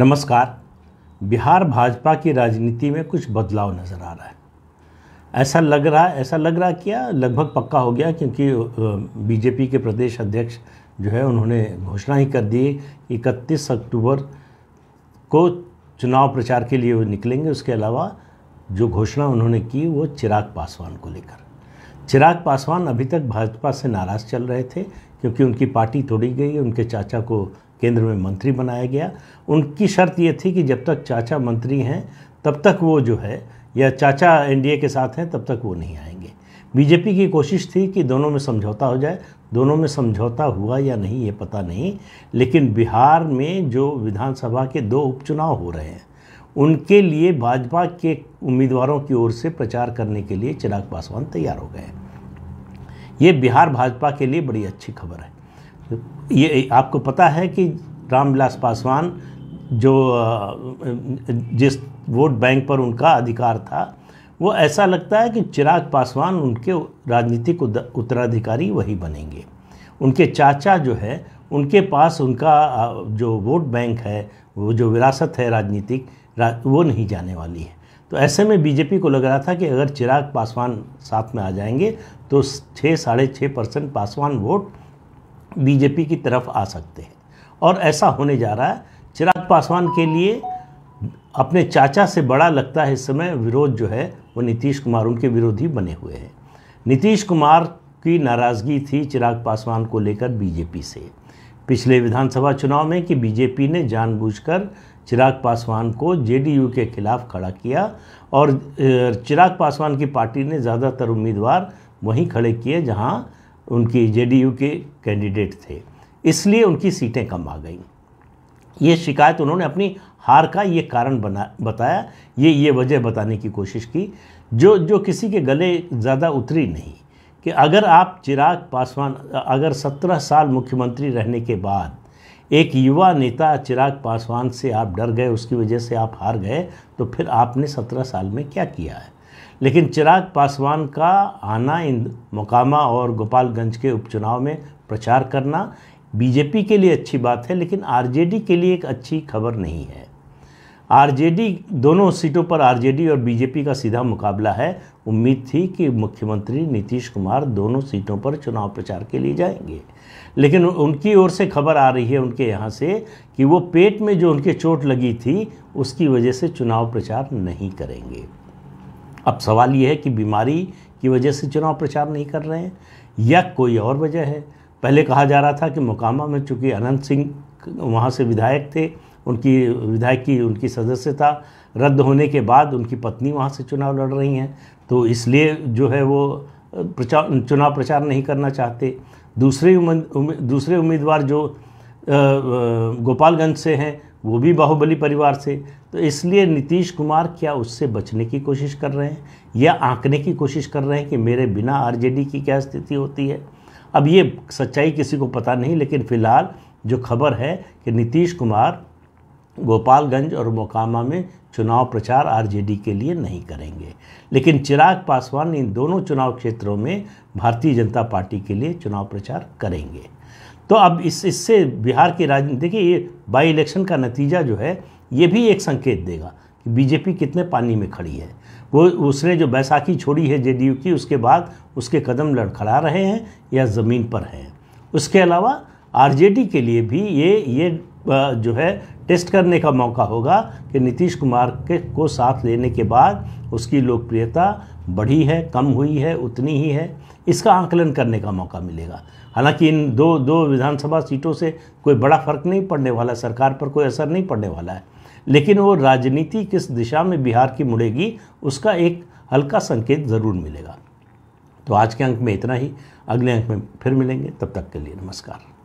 नमस्कार बिहार भाजपा की राजनीति में कुछ बदलाव नज़र आ रहा है ऐसा लग रहा है ऐसा लग रहा क्या लगभग पक्का हो गया क्योंकि बीजेपी के प्रदेश अध्यक्ष जो है उन्होंने घोषणा ही कर दी इकतीस अक्टूबर को चुनाव प्रचार के लिए वो निकलेंगे उसके अलावा जो घोषणा उन्होंने की वो चिराग पासवान को लेकर चिराग पासवान अभी तक भाजपा से नाराज़ चल रहे थे क्योंकि उनकी पार्टी तोड़ी गई उनके चाचा को केंद्र में मंत्री बनाया गया उनकी शर्त ये थी कि जब तक चाचा मंत्री हैं तब तक वो जो है या चाचा एनडीए के साथ हैं तब तक वो नहीं आएंगे बीजेपी की कोशिश थी कि दोनों में समझौता हो जाए दोनों में समझौता हुआ या नहीं ये पता नहीं लेकिन बिहार में जो विधानसभा के दो उपचुनाव हो रहे हैं उनके लिए भाजपा के उम्मीदवारों की ओर से प्रचार करने के लिए चिराग पासवान तैयार हो गए ये बिहार भाजपा के लिए बड़ी अच्छी खबर है ये आपको पता है कि रामविलास पासवान जो जिस वोट बैंक पर उनका अधिकार था वो ऐसा लगता है कि चिराग पासवान उनके राजनीतिक उत्तराधिकारी वही बनेंगे उनके चाचा जो है उनके पास उनका जो वोट बैंक है वो जो विरासत है राजनीतिक रा, वो नहीं जाने वाली है तो ऐसे में बीजेपी को लग रहा था कि अगर चिराग पासवान साथ में आ जाएंगे तो छः साढ़े छः परसेंट पासवान वोट बीजेपी की तरफ आ सकते हैं और ऐसा होने जा रहा है चिराग पासवान के लिए अपने चाचा से बड़ा लगता है इस समय विरोध जो है वो नीतीश कुमार उनके विरोधी बने हुए हैं नीतीश कुमार की नाराज़गी थी चिराग पासवान को लेकर बीजेपी से पिछले विधानसभा चुनाव में कि बीजेपी ने जानबूझकर चिराग पासवान को जेडीयू के खिलाफ खड़ा किया और चिराग पासवान की पार्टी ने ज़्यादातर उम्मीदवार वहीं खड़े किए जहां उनकी जेडीयू के कैंडिडेट थे इसलिए उनकी सीटें कम आ गईं ये शिकायत उन्होंने अपनी हार का ये कारण बना बताया ये ये वजह बताने की कोशिश की जो जो किसी के गले ज़्यादा उतरी नहीं कि अगर आप चिराग पासवान अगर सत्रह साल मुख्यमंत्री रहने के बाद एक युवा नेता चिराग पासवान से आप डर गए उसकी वजह से आप हार गए तो फिर आपने सत्रह साल में क्या किया है लेकिन चिराग पासवान का आना इन मोकामा और गोपालगंज के उपचुनाव में प्रचार करना बीजेपी के लिए अच्छी बात है लेकिन आरजेडी के लिए एक अच्छी खबर नहीं है आरजेडी दोनों सीटों पर आरजेडी और बीजेपी का सीधा मुकाबला है उम्मीद थी कि मुख्यमंत्री नीतीश कुमार दोनों सीटों पर चुनाव प्रचार के लिए जाएंगे लेकिन उनकी ओर से खबर आ रही है उनके यहाँ से कि वो पेट में जो उनके चोट लगी थी उसकी वजह से चुनाव प्रचार नहीं करेंगे अब सवाल ये है कि बीमारी की वजह से चुनाव प्रचार नहीं कर रहे हैं या कोई और वजह है पहले कहा जा रहा था कि मोकामा में चूँकि अनंत सिंह वहाँ से विधायक थे उनकी विधायक की उनकी सदस्यता रद्द होने के बाद उनकी पत्नी वहाँ से चुनाव लड़ रही हैं तो इसलिए जो है वो प्रचार चुनाव प्रचार नहीं करना चाहते दूसरे उम्मीद दूसरे उम्मीदवार जो गोपालगंज से हैं वो भी बाहुबली परिवार से तो इसलिए नीतीश कुमार क्या उससे बचने की कोशिश कर रहे हैं या आंकने की कोशिश कर रहे हैं कि मेरे बिना आरजेडी की क्या स्थिति होती है अब ये सच्चाई किसी को पता नहीं लेकिन फिलहाल जो खबर है कि नीतीश कुमार गोपालगंज और मोकामा में चुनाव प्रचार आरजेडी के लिए नहीं करेंगे लेकिन चिराग पासवान इन दोनों चुनाव क्षेत्रों में भारतीय जनता पार्टी के लिए चुनाव प्रचार करेंगे तो अब इस इससे बिहार की राजनीति देखिए ये बाई इलेक्शन का नतीजा जो है ये भी एक संकेत देगा कि बीजेपी कितने पानी में खड़ी है वो उसने जो बैसाखी छोड़ी है जेडीयू की उसके बाद उसके कदम लड़खड़ा रहे हैं या ज़मीन पर हैं उसके अलावा आरजेडी के लिए भी ये ये जो है टेस्ट करने का मौका होगा कि नीतीश कुमार के को साथ लेने के बाद उसकी लोकप्रियता बढ़ी है कम हुई है उतनी ही है इसका आकलन करने का मौका मिलेगा हालांकि इन दो दो विधानसभा सीटों से कोई बड़ा फर्क नहीं पड़ने वाला सरकार पर कोई असर नहीं पड़ने वाला है लेकिन वो राजनीति किस दिशा में बिहार की मुड़ेगी उसका एक हल्का संकेत ज़रूर मिलेगा तो आज के अंक में इतना ही अगले अंक में फिर मिलेंगे तब तक के लिए नमस्कार